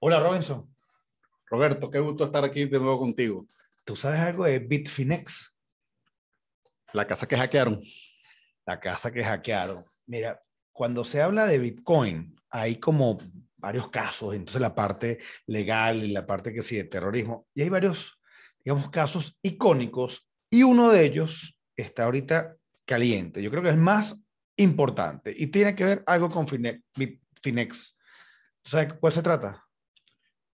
Hola, Robinson. Roberto, qué gusto estar aquí de nuevo contigo. ¿Tú sabes algo de Bitfinex? La casa que hackearon. La casa que hackearon. Mira, cuando se habla de Bitcoin, hay como varios casos, entonces la parte legal y la parte que sí de terrorismo, y hay varios, digamos, casos icónicos, y uno de ellos está ahorita caliente. Yo creo que es más importante y tiene que ver algo con Bitfinex. ¿Tú sabes cuál se trata?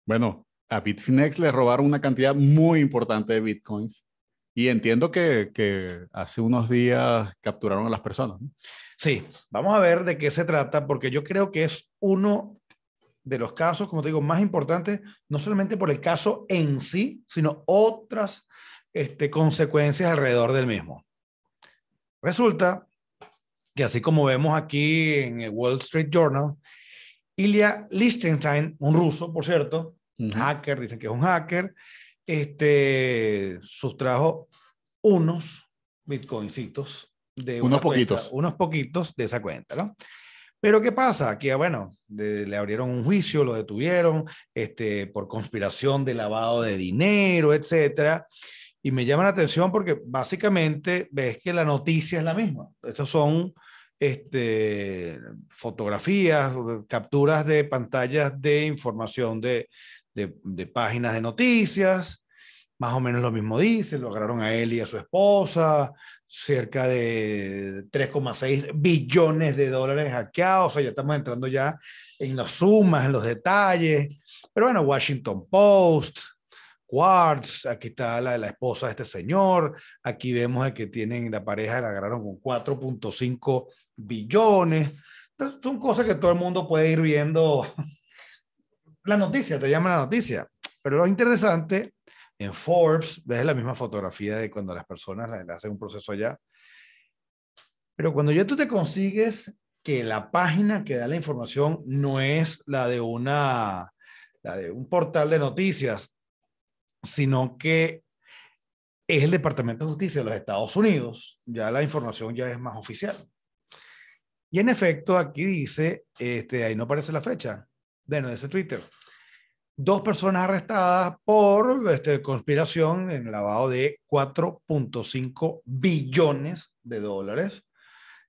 Bueno, a Bitfinex le robaron una cantidad muy importante de bitcoins y entiendo que, hace unos días capturaron a las personas. Sí, vamos a ver de qué se trata porque yo creo que es uno de los casos, como te digo, más importantes, no solamente por el caso en sí, sino otras este, consecuencias alrededor del mismo. Resulta que así como vemos aquí en el Wall Street Journal, Ilya Liechtenstein, un ruso, por cierto, un hacker, dice que es un hacker, este, sustrajo unos bitcoincitos de unos poquitos, unos poquitos de esa cuenta, ¿no? Pero ¿qué pasa? Que, bueno, le abrieron un juicio, lo detuvieron este, por conspiración de lavado de dinero, etc. Y me llama la atención porque básicamente ves que la noticia es la misma. Estos son este, fotografías, eh, capturas de pantallas de información de, páginas de noticias. Más o menos lo mismo dice, lo agarraron a él y a su esposa, cerca de 3,6 billones de dólares hackeados, o sea, ya estamos entrando ya en las sumas, en los detalles. Pero bueno, Washington Post, Quartz, aquí está la de la esposa de este señor, aquí vemos que tienen la pareja, la agarraron con 4.5 billones. son cosas que todo el mundo puede ir viendo. La noticia, te llama la noticia. Pero lo interesante, en Forbes, ves la misma fotografía de cuando las personas le hacen un proceso allá. Pero cuando ya tú te consigues que la página que da la información no es la de una la de un portal de noticias, sino que es el Departamento de Justicia de los Estados Unidos, ya la información ya es más oficial. Y en efecto, aquí dice, este, ahí no aparece la fecha, de, de ese Twitter. Dos personas arrestadas por este, conspiración en lavado de 4.5 billones de dólares,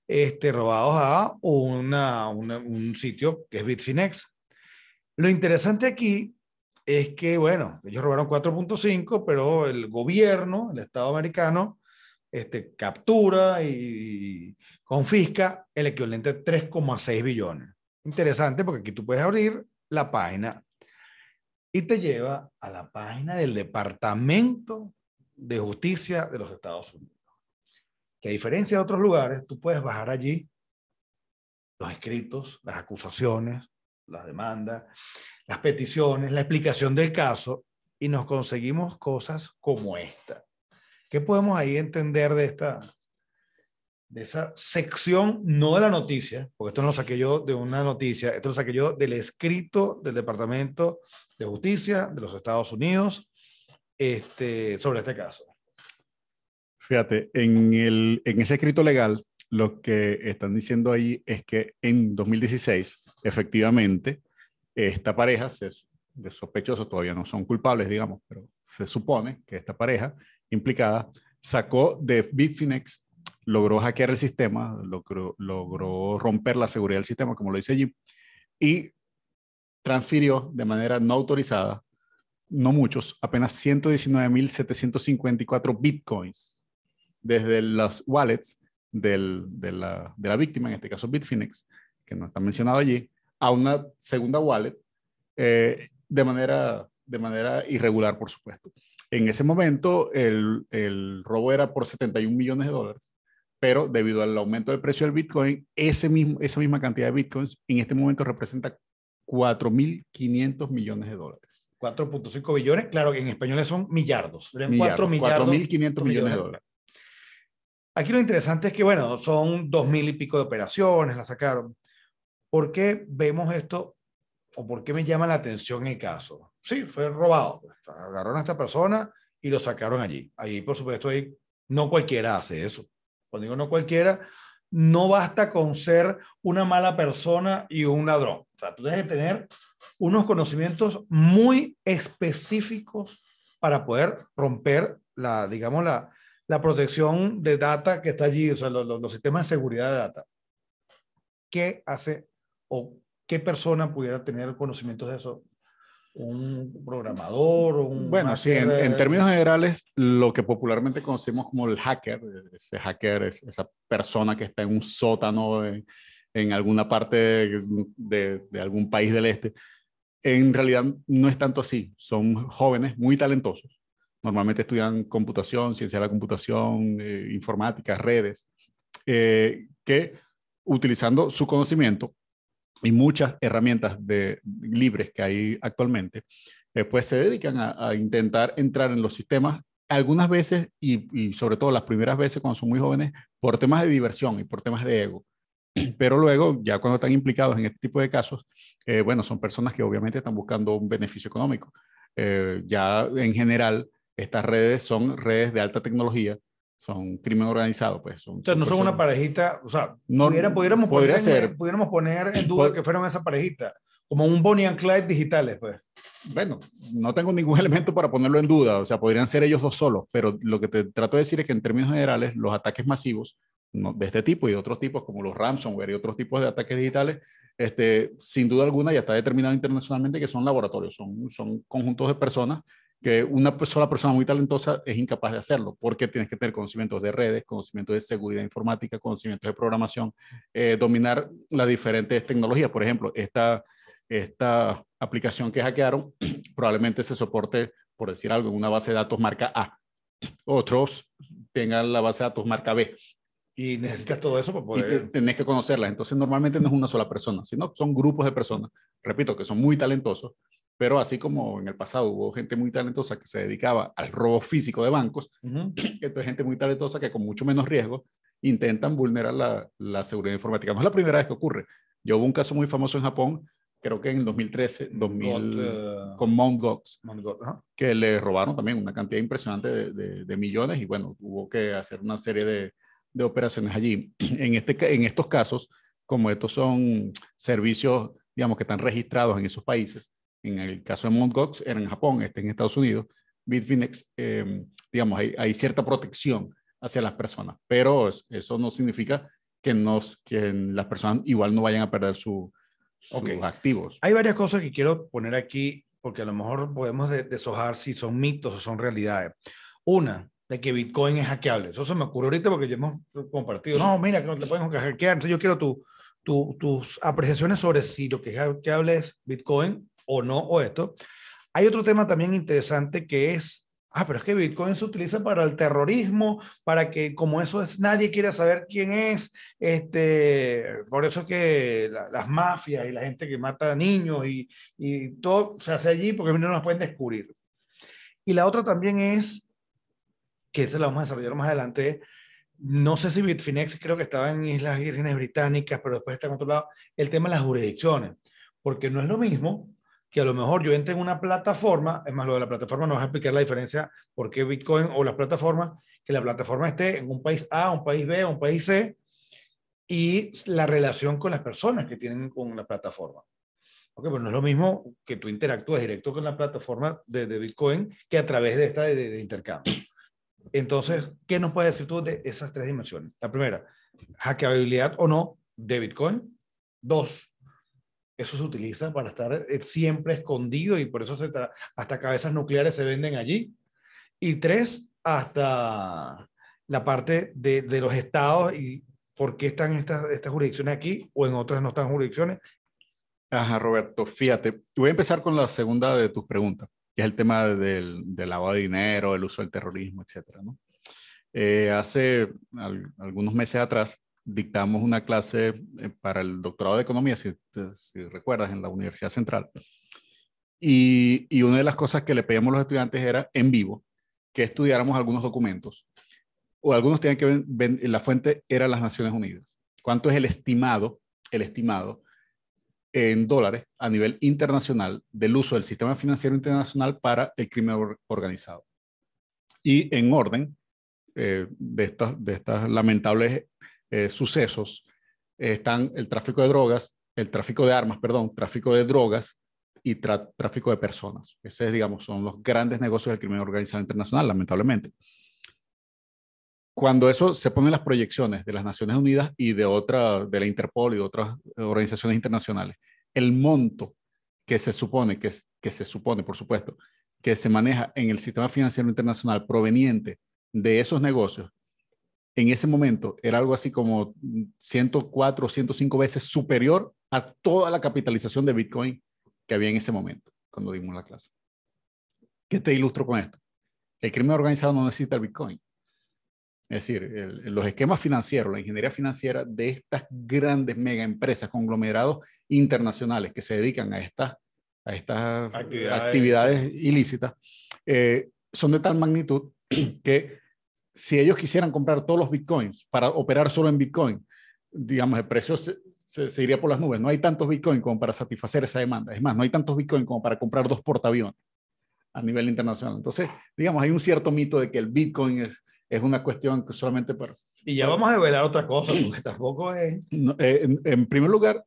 este, robados a una, un sitio que es Bitfinex. Lo interesante aquí es que, bueno, ellos robaron 4.5, pero el gobierno, el Estado americano, este, captura y, confisca el equivalente a 3,6 billones. Interesante porque aquí tú puedes abrir la página y te lleva a la página del Departamento de Justicia de los Estados Unidos. Que a diferencia de otros lugares, tú puedes bajar allí los escritos, las acusaciones, las demandas, las peticiones, la explicación del caso y nos conseguimos cosas como esta. ¿Qué podemos ahí entender de esta, de esa sección, no de la noticia, porque esto no lo saqué yo de una noticia, esto lo saqué yo del escrito del Departamento de Justicia de los Estados Unidos este, sobre este caso. Fíjate, en, el, en ese escrito legal, lo que están diciendo ahí es que en 2016, efectivamente, esta pareja de sospechosos, todavía no son culpables, digamos, pero se supone que esta pareja implicada sacó de Bitfinex logró hackear el sistema, logró, logró romper la seguridad del sistema, como lo dice allí, y transfirió de manera no autorizada, no muchos, apenas 119.754 bitcoins desde las wallets de, la, víctima, en este caso Bitfinex, que no está mencionado allí, a una segunda wallet eh, de, manera, de manera irregular, por supuesto. En ese momento, el, el robo era por 71 millones de dólares pero debido al aumento del precio del Bitcoin, ese mismo, esa misma cantidad de Bitcoins en este momento representa 4.500 millones de dólares. 4.5 billones, claro que en español son millardos. 4.500 millones de dólares. Aquí lo interesante es que, bueno, son 2.000 y pico de operaciones, la sacaron. ¿Por qué vemos esto o por qué me llama la atención el caso? Sí, fue robado. Agarraron a esta persona y lo sacaron allí. Ahí, por supuesto, no cualquiera hace eso cuando pues digo no cualquiera, no basta con ser una mala persona y un ladrón. O sea, tú debes tener unos conocimientos muy específicos para poder romper la, digamos, la, la protección de data que está allí, o sea, los, los sistemas de seguridad de data. ¿Qué hace o qué persona pudiera tener conocimientos de eso? un programador mm, Bueno, en, términos eh, generales, lo que popularmente conocemos como el hacker, ese hacker es esa persona que está en un sótano eh, en alguna parte de, algún país del este, en realidad no es tanto así, son jóvenes muy talentosos. Normalmente estudian computación, ciencia de la computación, eh, informática, redes, que utilizando su conocimiento y muchas herramientas de, libres que hay actualmente, eh, pues se dedican a, intentar entrar en los sistemas algunas veces y, sobre todo las primeras veces cuando son muy jóvenes por temas de diversión y por temas de ego. Pero luego, ya cuando están implicados en este tipo de casos, eh, bueno, son personas que obviamente están buscando un beneficio económico. Eh, ya en general, estas redes son redes de alta tecnología son crimen organizado, pues. o sea, no son una parejita, o sea, no, pudiera, pudiéramos, poner, pudiéramos poner en duda que fueron esa parejita, como un Bonnie and Clyde digitales, pues. Bueno, no tengo ningún elemento para ponerlo en duda, o sea, podrían ser ellos dos solos, pero lo que te trato de decir es que en términos generales, los ataques masivos de este tipo y de otros tipos, como los ransomware y otros tipos de ataques digitales, este, sin duda alguna ya está determinado internacionalmente que son laboratorios, son, son conjuntos de personas que una sola persona muy talentosa es incapaz de hacerlo, porque tienes que tener conocimientos de redes, conocimientos de seguridad informática, conocimientos de programación, eh, dominar las diferentes tecnologías. Por ejemplo, esta, esta aplicación que hackearon probablemente se soporte, por decir algo, en una base de datos marca A. Otros tengan la base de datos marca B. Y necesitas todo eso para poder. Y tenés que conocerla. Entonces, normalmente no es una sola persona, sino son grupos de personas, repito, que son muy talentosos, pero así como en el pasado hubo gente muy talentosa que se dedicaba al robo físico de bancos, entonces gente muy talentosa que con mucho menos riesgo intentan vulnerar la, seguridad informática. No es la primera vez que ocurre. Yo hubo un caso muy famoso en Japón, creo que en el 2013, 2000, eh, con Mt. Gox, que le robaron también una cantidad impresionante de, millones y bueno, hubo que hacer una serie de, de operaciones allí. En, este, en estos casos, como estos son servicios, digamos, que están registrados en esos países, en el caso de Mt. era en Japón, este en Estados Unidos. Bitfinex, eh, digamos, hay, cierta protección hacia las personas, pero eso no significa que, nos, que las personas igual no vayan a perder su, sus activos. Hay varias cosas que quiero poner aquí, porque a lo mejor podemos deshojar si son mitos o son realidades. Una, de que Bitcoin es hackeable. Eso se me ocurre ahorita porque ya hemos compartido. No, mira, que no te podemos hackear. Entonces yo quiero tus apreciaciones sobre si lo que es hackeable es Bitcoin o no, o esto. Hay otro tema también interesante que es, ah, pero es que Bitcoin se utiliza para el terrorismo, para que como eso es, nadie quiera saber quién es, este, por eso es que las mafias y la gente que mata niños y, y todo se hace allí porque no nos pueden descubrir. Y la otra también es, que eso la vamos a desarrollar más adelante, no sé si Bitfinex creo que estaba en Islas Vírgenes Británicas, pero después está en otro lado, el tema de las jurisdicciones, porque no es lo mismo que a lo mejor yo entre en una plataforma, es más, lo de la plataforma nos va a explicar la diferencia por qué Bitcoin o las plataformas, que la plataforma esté en un país A, un país B, un país C, y la relación con las personas que tienen con la plataforma. Ok, pues no es lo mismo que tú interactúes directo con la plataforma de, Bitcoin que a través de esta de, intercambio. Entonces, ¿qué nos puedes decir tú de esas tres dimensiones? La primera, hackeabilidad o no de Bitcoin. Dos, eso se utiliza para estar eh, siempre escondido y por eso hasta cabezas nucleares se venden allí. Y tres, hasta la parte de, de los estados y por qué están estas, estas jurisdicciones aquí o en otras no están jurisdicciones. Ajá, Roberto, fíjate, voy a empezar con la segunda de tus preguntas, que es el tema del, lavado de dinero, el uso del terrorismo, etcétera, eh, hace algunos meses atrás dictamos una clase eh, para el doctorado de economía, si, recuerdas, en la Universidad Central. Y, una de las cosas que le pedíamos a los estudiantes era en vivo que estudiáramos algunos documentos. O algunos tenían que ver, la fuente era las Naciones Unidas. ¿Cuánto es el estimado, el estimado en dólares a nivel internacional del uso del sistema financiero internacional para el crimen organizado? Y en orden, eh, de estas lamentables eh, sucesos eh, están el tráfico de drogas, el tráfico de armas, perdón, tráfico de drogas y tráfico de personas. Esos, digamos, son los grandes negocios del crimen organizado internacional, lamentablemente. Cuando eso se ponen las proyecciones de las Naciones Unidas y de otra, de la Interpol y de otras organizaciones internacionales, el monto que se supone, que, que se supone, por supuesto, que se maneja en el sistema financiero internacional proveniente de esos negocios en ese momento era algo así como 104 o 105 veces superior a toda la capitalización de Bitcoin que había en ese momento, cuando dimos la clase. ¿Qué te ilustro con esto? El crimen organizado no necesita el Bitcoin. Es decir, los esquemas financieros, la ingeniería financiera de estas grandes mega empresas, conglomerados internacionales que se dedican a estas, a actividades. ilícitas, eh, son de tal magnitud que si ellos quisieran comprar todos los bitcoins para operar solo en bitcoin, digamos, el precio se, iría por las nubes. No hay tantos bitcoin como para satisfacer esa demanda. Es más, no hay tantos bitcoin como para comprar dos portaaviones a nivel internacional. Entonces, digamos, hay un cierto mito de que el bitcoin es, una cuestión que solamente para... Y ya vamos a revelar otra cosas. porque tampoco es... Eh, en, primer lugar,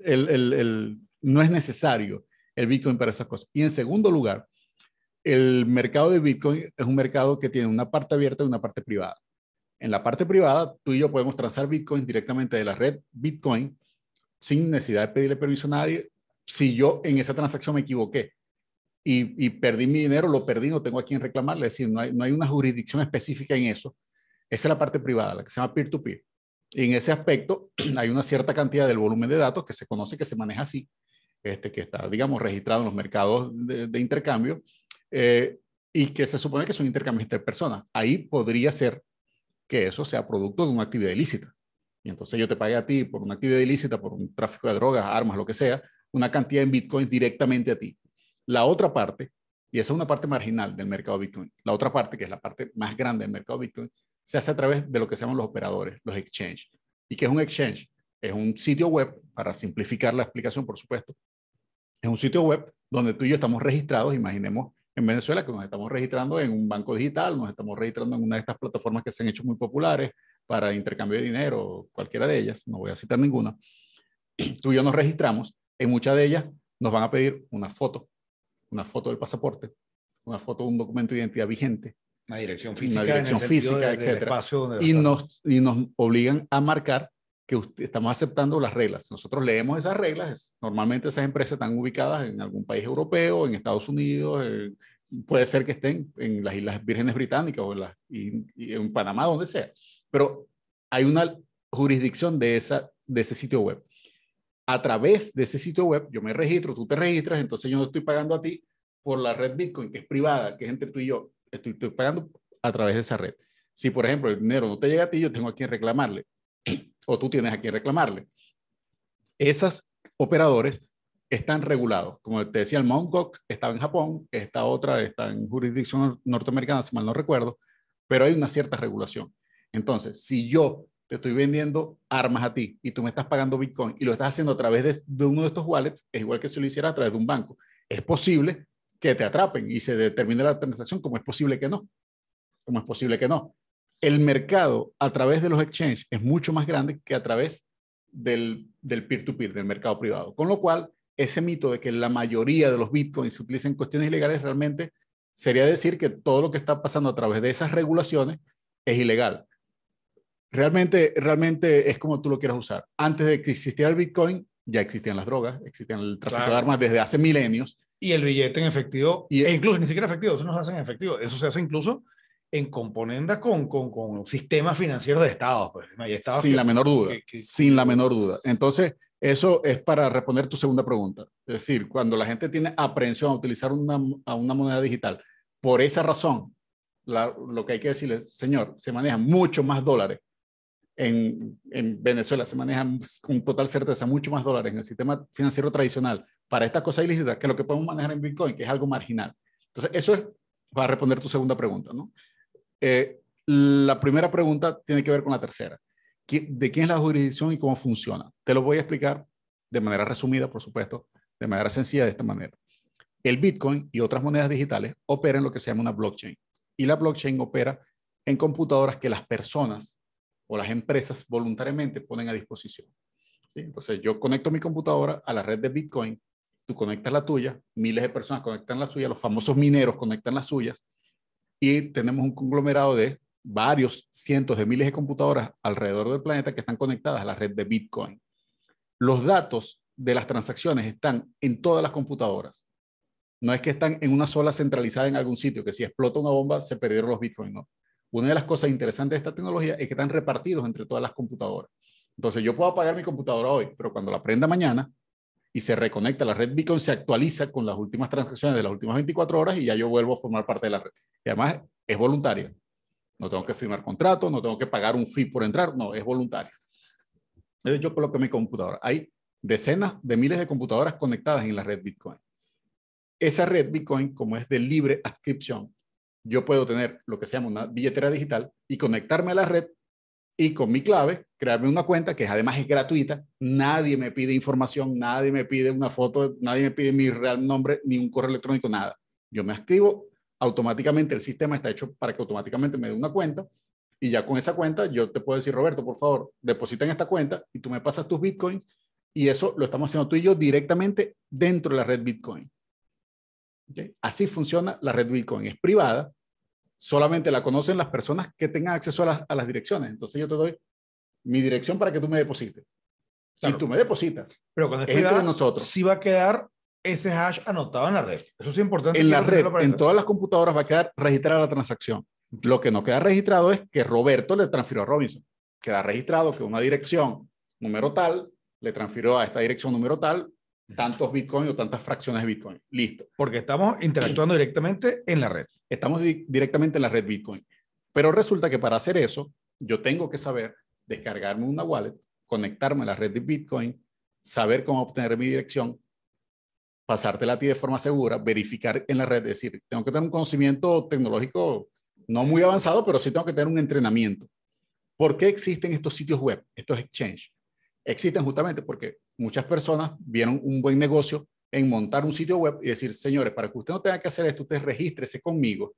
el, no es necesario el bitcoin para esas cosas. Y en segundo lugar, el mercado de Bitcoin es un mercado que tiene una parte abierta y una parte privada. En la parte privada, tú y yo podemos transar Bitcoin directamente de la red Bitcoin sin necesidad de pedirle permiso a nadie. Si yo en esa transacción me equivoqué y, perdí mi dinero, lo perdí, no tengo a quién reclamarle. Es decir, no hay, una jurisdicción específica en eso. Esa es la parte privada, la que se llama peer-to-peer. Y en ese aspecto, hay una cierta cantidad del volumen de datos que se conoce que se maneja así, este, que está, digamos, registrado en los mercados de intercambio eh, y que se supone que son entre personas, Ahí podría ser que eso sea producto de una actividad ilícita. Y entonces yo te pague a ti por una actividad ilícita, por un tráfico de drogas, armas, lo que sea, una cantidad en Bitcoin directamente a ti. La otra parte, y esa es una parte marginal del mercado Bitcoin, la otra parte, que es la parte más grande del mercado Bitcoin, se hace a través de lo que se llaman los operadores, los exchanges. ¿Y qué es un exchange? Es un sitio web, para simplificar la explicación, por supuesto, es un sitio web donde tú y yo estamos registrados, imaginemos en Venezuela, que nos estamos registrando en un banco digital, nos estamos registrando en una de estas plataformas que se han hecho muy populares para intercambio de dinero, cualquiera de ellas, no voy a citar ninguna, tú y yo nos registramos, en muchas de ellas nos van a pedir una foto, una foto del pasaporte, una foto de un documento de identidad vigente. Una dirección física. Una dirección física, etc. Y nos, y nos obligan a marcar que estamos aceptando las reglas. Nosotros leemos esas reglas, normalmente esas empresas están ubicadas en algún país europeo, en Estados Unidos, puede ser que estén en las Islas Vírgenes Británicas o en, en Panamá, donde sea, pero hay una jurisdicción de, esa, de ese sitio web. A través de ese sitio web, yo me registro, tú te registras, entonces yo no estoy pagando a ti por la red Bitcoin, que es privada, que es entre tú y yo, estoy, estoy pagando a través de esa red. Si, por ejemplo, el dinero no te llega a ti, yo tengo a quien reclamarle o tú tienes a quien reclamarle. Esos operadores están regulados. Como te decía, el Mt. estaba en Japón, esta otra está en jurisdicción norteamericana, si mal no recuerdo, pero hay una cierta regulación. Entonces, si yo te estoy vendiendo armas a ti y tú me estás pagando Bitcoin y lo estás haciendo a través de, de uno de estos wallets, es igual que si lo hiciera a través de un banco. Es posible que te atrapen y se determine la transacción, como es posible que no. Como es posible que no el mercado a través de los exchanges es mucho más grande que a través del peer-to-peer, del, mercado privado. Con lo cual, ese mito de que la mayoría de los bitcoins se utilizan en cuestiones ilegales realmente sería decir que todo lo que está pasando a través de esas regulaciones es ilegal. Realmente, realmente es como tú lo quieras usar. Antes de que existiera el bitcoin, ya existían las drogas, existían el tráfico de armas desde hace milenios. Y el billete en efectivo, e incluso ni siquiera efectivo, eso no se hace en efectivo, eso se hace incluso en componenda con, con, con sistemas financieros de pues, Estados. Pues. sin la menor duda, sin la menor duda. Entonces, eso es para responder tu segunda pregunta. Es decir, cuando la gente tiene aprehensión a utilizar una, a una moneda digital, por esa razón, lo que hay que decirle, señor, se manejan mucho más dólares en, en, Venezuela, se manejan con total certeza mucho más dólares en el sistema financiero tradicional para estas cosas ilícitas que lo que podemos manejar en Bitcoin, que es algo marginal. Entonces, eso es para responder tu segunda pregunta, ¿no? Eh, la primera pregunta tiene que ver con la tercera. ¿De quién es la jurisdicción y cómo funciona? Te lo voy a explicar de manera resumida, por supuesto, de manera sencilla de esta manera. El Bitcoin y otras monedas digitales operan lo que se llama una blockchain. Y la blockchain opera en computadoras que las personas o las empresas voluntariamente ponen a disposición. Entonces yo conecto mi computadora a la red de Bitcoin, tú conectas la tuya, miles de personas conectan la suya, los famosos mineros conectan las suyas, y tenemos un conglomerado de varios cientos de miles de computadoras alrededor del planeta que están conectadas a la red de Bitcoin. Los datos de las transacciones están en todas las computadoras. No es que están en una sola centralizada en algún sitio, que si explota una bomba se perdieron los Bitcoin, no. Una de las cosas interesantes de esta tecnología es que están repartidos entre todas las computadoras. Entonces yo puedo apagar mi computadora hoy, pero cuando la prenda mañana, y se reconecta la red Bitcoin se actualiza con las últimas transacciones de las últimas 24 horas y ya yo vuelvo a formar parte de la red. Y además es voluntario, No tengo que firmar contrato, no tengo que pagar un fee por entrar, no, es voluntario. Entonces yo coloco mi computadora. Hay decenas de miles de computadoras conectadas en la red Bitcoin. Esa red Bitcoin, como es de libre adscripción, yo puedo tener lo que se llama una billetera digital y conectarme a la red y con mi clave, crearme una cuenta que además es gratuita. Nadie me pide información, nadie me pide una foto, nadie me pide mi real nombre, ni un correo electrónico, nada. Yo me escribo, automáticamente el sistema está hecho para que automáticamente me dé una cuenta y ya con esa cuenta yo te puedo decir, Roberto, por favor, deposita en esta cuenta y tú me pasas tus bitcoins y eso lo estamos haciendo tú y yo directamente dentro de la red Bitcoin. Así funciona la red Bitcoin. Es privada, solamente la conocen las personas que tengan acceso a las, direcciones. Entonces yo te doy mi dirección para que tú me deposites. Y tú me depositas. Pero cuando entre nosotros. Sí va a quedar ese hash anotado en la red. Eso es importante. En la red, en todas las computadoras va a quedar registrada la transacción. Lo que no queda registrado es que Roberto le transfirió a Robinson. Queda registrado que una dirección número tal le transfirió a esta dirección número tal tantos Bitcoin o tantas fracciones de Bitcoin. Listo. Porque estamos interactuando directamente en la red. Estamos directamente en la red Bitcoin. Pero resulta que para hacer eso, yo tengo que saber descargarme una wallet, conectarme a la red de Bitcoin, saber cómo obtener mi dirección, pasártela a ti de forma segura, verificar en la red. Es decir, tengo que tener un conocimiento tecnológico no muy avanzado, pero sí tengo que tener un entrenamiento. ¿Por qué existen estos sitios web, estos exchanges? existen justamente porque muchas personas vieron un buen negocio en montar un sitio web y decir, señores, para que usted no tenga que hacer esto, usted regístrese conmigo,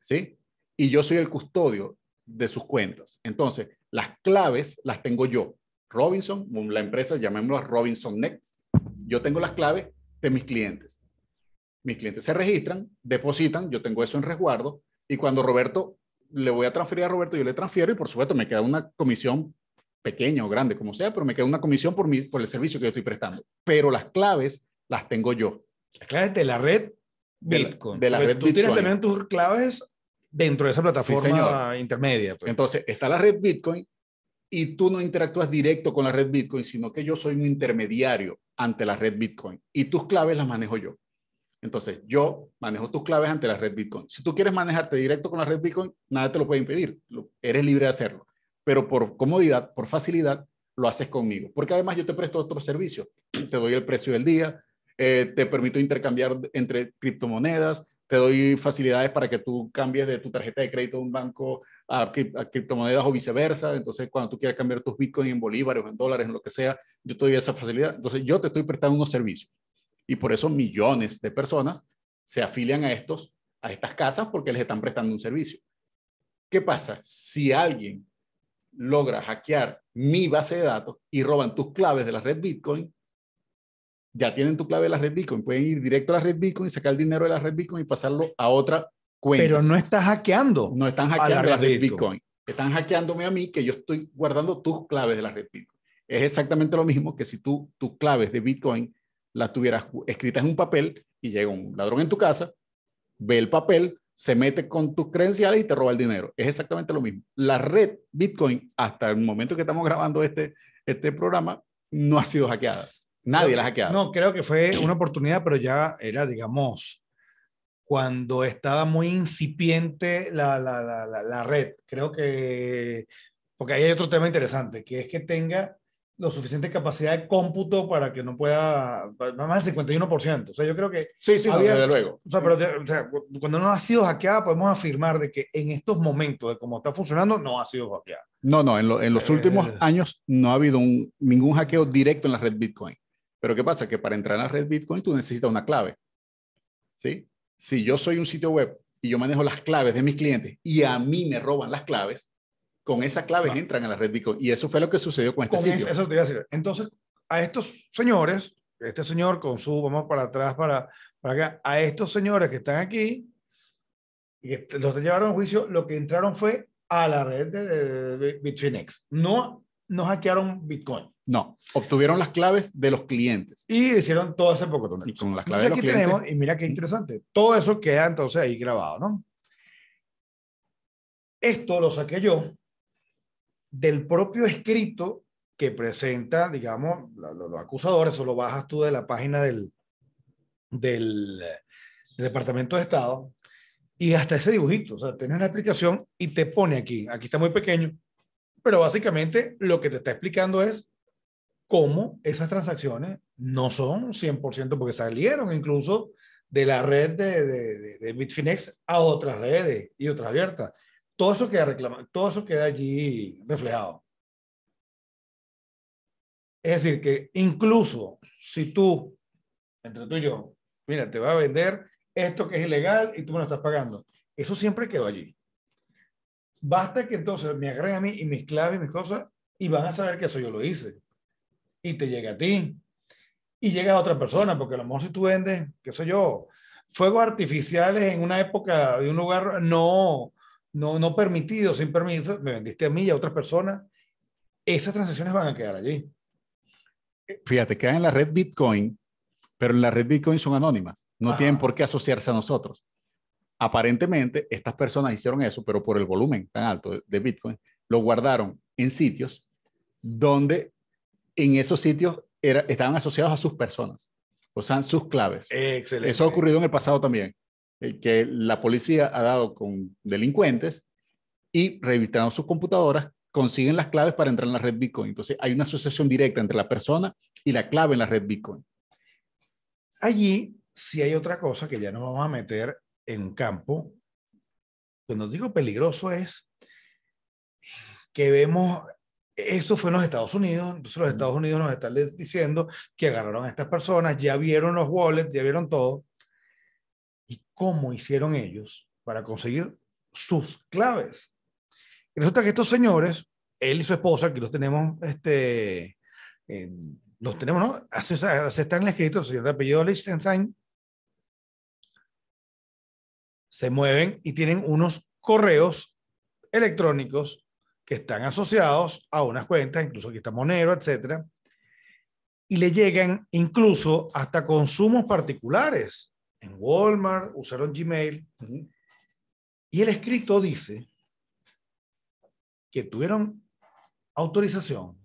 ¿sí? Y yo soy el custodio de sus cuentas. Entonces, las claves las tengo yo. Robinson, la empresa, llamémosla Robinson Next. Yo tengo las claves de mis clientes. Mis clientes se registran, depositan, yo tengo eso en resguardo. Y cuando Roberto, le voy a transferir a Roberto, yo le transfiero y por supuesto me queda una comisión pequeña o grande, como sea, pero me queda una comisión por, mi, por el servicio que yo estoy prestando. Pero las claves las tengo yo. Las claves de la red Bitcoin. De la, red Bitcoin. tú tienes también tus claves dentro de esa plataforma intermedia. Pues. Entonces, está la red Bitcoin y tú no interactúas directo con la red Bitcoin, sino que yo soy un intermediario ante la red Bitcoin y tus claves las manejo yo. Entonces, yo manejo tus claves ante la red Bitcoin. Si tú quieres manejarte directo con la red Bitcoin, nada te lo puede impedir. Eres libre de hacerlo pero por comodidad, por facilidad, lo haces conmigo. Porque además yo te presto otro servicio, Te doy el precio del día, eh, te permito intercambiar entre criptomonedas, te doy facilidades para que tú cambies de tu tarjeta de crédito de un banco a, a criptomonedas o viceversa. Entonces, cuando tú quieras cambiar tus bitcoins en bolívares, en dólares, en lo que sea, yo te doy esa facilidad. Entonces, yo te estoy prestando unos servicios. Y por eso millones de personas se afilian a estos, a estas casas porque les están prestando un servicio. ¿Qué pasa? Si alguien logra hackear mi base de datos y roban tus claves de la red Bitcoin, ya tienen tu clave de la red Bitcoin, pueden ir directo a la red Bitcoin y sacar el dinero de la red Bitcoin y pasarlo a otra cuenta. Pero no estás hackeando. No están hackeando la red, Bitcoin. Bitcoin. Están hackeándome a mí que yo estoy guardando tus claves de la red Bitcoin. Es exactamente lo mismo que si tú tus claves de Bitcoin las tuvieras escritas en un papel y llega un ladrón en tu casa, ve el papel, se mete con tus credenciales y te roba el dinero. Es exactamente lo mismo. La red Bitcoin, hasta el momento que estamos grabando este, este programa, no ha sido hackeada. Nadie la ha hackeado. No, creo que fue una oportunidad, pero ya era, digamos, cuando estaba muy incipiente la, la, la, la red. Creo que, porque ahí hay otro tema interesante, que es que tenga lo suficiente capacidad de cómputo para que no pueda, más del 51%. O sea, yo creo que... Sí, sí, desde luego. O sea, pero cuando no ha sido hackeada, podemos afirmar de que en estos momentos, de cómo está funcionando, no ha sido hackeada. No, no, en, los eh. últimos años no ha habido ningún hackeo directo en la red Bitcoin. Pero ¿qué pasa? Que para entrar a la red Bitcoin tú necesitas una clave. ¿Sí? Si yo soy un sitio web y yo manejo las claves de mis clientes y a mí me roban las claves, con esa clave ah. entran a la red Bitcoin. Y eso fue lo que sucedió con este sitio. Eso te a decir. Entonces, a estos señores, este señor con su, vamos para atrás, para, para acá, a estos señores que están aquí y los llevaron a juicio, lo que entraron fue a la red de, Bitfinex. No, no hackearon Bitcoin. No, obtuvieron las claves de los clientes. Y hicieron todo ese poco. Y con las claves de los clientes. Tenemos, y mira qué interesante. Todo eso queda entonces ahí grabado, ¿no? Esto lo saqué yo del propio escrito que presenta, digamos, los acusadores, eso lo bajas tú de la página del, Departamento de Estado, y hasta ese dibujito, o sea, tienes la aplicación y te pone aquí, aquí está muy pequeño, pero básicamente lo que te está explicando es cómo esas transacciones no son 100%, porque salieron incluso de la red de, de Bitfinex a otras redes y otras abiertas todo eso queda todo eso queda allí reflejado. Es decir, que incluso si tú, entre tú y yo, mira, te va a vender esto que es ilegal y tú me lo estás pagando, eso siempre quedó allí. Basta que entonces me agreguen a mí y mis claves y mis cosas y van a saber que eso yo lo hice. Y te llega a ti. Y llega a otra persona, porque a lo mejor si tú vendes, qué sé yo, fuegos artificiales en una época de un lugar, no, no, no permitido, sin permiso, me vendiste a mí y a otras personas, esas transacciones van a quedar allí. Fíjate, quedan en la red Bitcoin, pero en la red Bitcoin son anónimas, no tienen por qué asociarse a nosotros. Aparentemente, estas personas hicieron eso, pero por el volumen tan alto de Bitcoin, lo guardaron en sitios donde en esos sitios era, estaban asociados a sus personas, o sea, sus claves. Excelente. Eso ha ocurrido en el pasado también. Eh, que la policía ha dado con delincuentes y revisando sus computadoras consiguen las claves para entrar en la red Bitcoin. Entonces hay una asociación directa entre la persona y la clave en la red Bitcoin. Allí si hay otra cosa que ya no vamos a meter en campo, campo. Cuando digo peligroso es que vemos, eso fue en los Estados Unidos, entonces los Estados Unidos nos están diciendo que agarraron a estas personas, ya vieron los wallets, ya vieron todo, y cómo hicieron ellos para conseguir sus claves. resulta que estos señores, él y su esposa, que los tenemos, este, eh, los tenemos, ¿no? Así, así están escritos, señor de apellido Lichtenstein, se mueven y tienen unos correos electrónicos que están asociados a unas cuentas, incluso aquí está Monero, etcétera, y le llegan incluso hasta consumos particulares en Walmart, usaron Gmail. Y el escrito dice que tuvieron autorización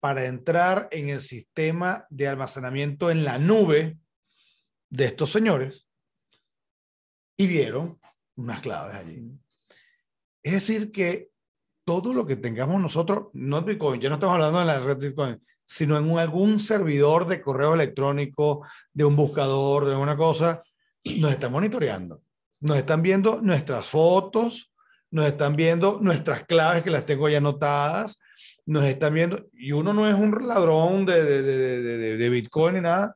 para entrar en el sistema de almacenamiento en la nube de estos señores y vieron unas claves allí. Es decir, que todo lo que tengamos nosotros, no Bitcoin, ya no estamos hablando de la red Bitcoin, sino en algún servidor de correo electrónico, de un buscador, de alguna cosa, nos están monitoreando. Nos están viendo nuestras fotos, nos están viendo nuestras claves que las tengo ya anotadas, nos están viendo, y uno no es un ladrón de, de, Bitcoin ni nada,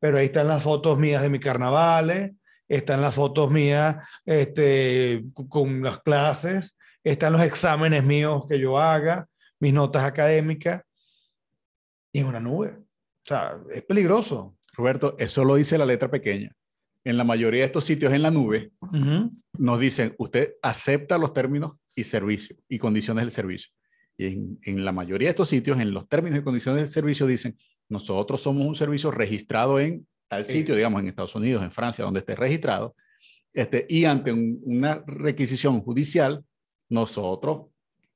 pero ahí están las fotos mías de mi carnavales, están las fotos mías este, con las clases, están los exámenes míos que yo haga, mis notas académicas en una nube. O sea, es peligroso. Roberto, eso lo dice la letra pequeña. En la mayoría de estos sitios en la nube, nos dicen, usted acepta los términos y servicio y condiciones del servicio. Y en, en la mayoría de estos sitios, en los términos y condiciones del servicio, dicen, nosotros somos un servicio registrado en tal sitio, digamos, en Estados Unidos, en Francia, donde esté registrado, este, y ante una requisición judicial, nosotros